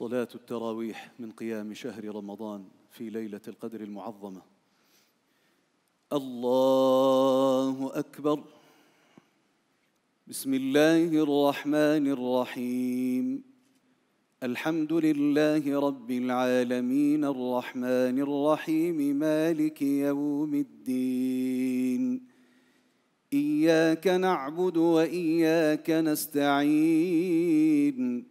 صلاة التراويح من قيام شهر رمضان في ليلة القدر المعظمة الله أكبر بسم الله الرحمن الرحيم الحمد لله رب العالمين الرحمن الرحيم مالك يوم الدين إياك نعبد وإياك نستعين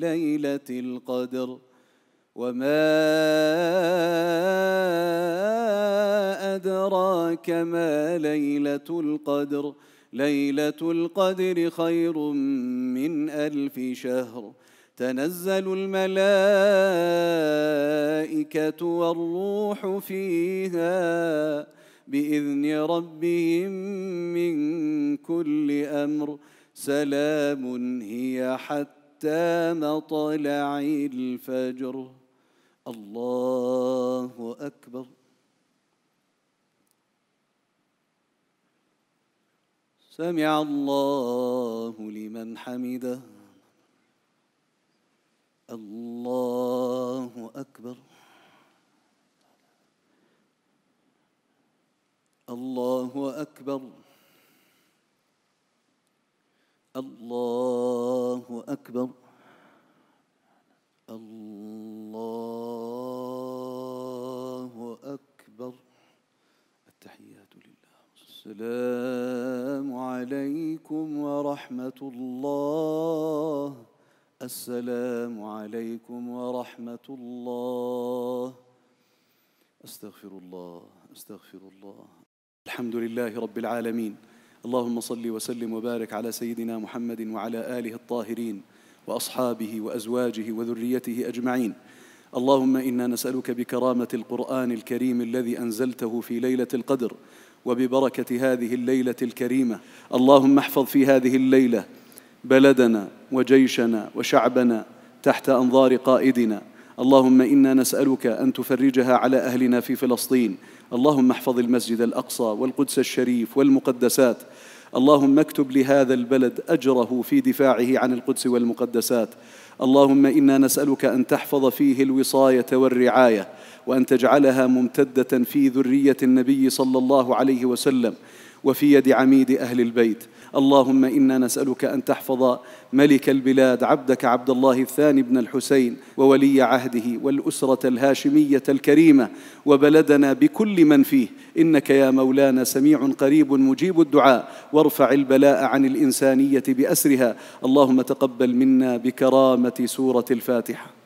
ليله القدر وما ادراك ما ليله القدر ليله القدر خير من الف شهر تنزل الملائكه والروح فيها باذن ربهم من كل امر سلام هي حتى حتى مطلع الفجر الله اكبر سمع الله لمن حمده الله اكبر الله اكبر الله أكبر الله أكبر التحيات لله السلام عليكم ورحمة الله السلام عليكم ورحمة الله أستغفر الله أستغفر الله الحمد لله رب العالمين اللهم صل وسلم وبارك على سيدنا محمد وعلى اله الطاهرين واصحابه وازواجه وذريته اجمعين اللهم انا نسالك بكرامه القران الكريم الذي انزلته في ليله القدر وببركه هذه الليله الكريمه اللهم احفظ في هذه الليله بلدنا وجيشنا وشعبنا تحت انظار قائدنا اللهم انا نسالك ان تفرجها على اهلنا في فلسطين اللهم احفظ المسجد الاقصى والقدس الشريف والمقدسات اللهم اكتب لهذا البلد اجره في دفاعه عن القدس والمقدسات اللهم انا نسالك ان تحفظ فيه الوصايه والرعايه وان تجعلها ممتده في ذريه النبي صلى الله عليه وسلم وفي يد عميد أهل البيت اللهم إنا نسألك أن تحفظ ملك البلاد عبدك عبد الله الثاني بن الحسين وولي عهده والأسرة الهاشمية الكريمة وبلدنا بكل من فيه إنك يا مولانا سميع قريب مجيب الدعاء وارفع البلاء عن الإنسانية بأسرها اللهم تقبل منا بكرامة سورة الفاتحة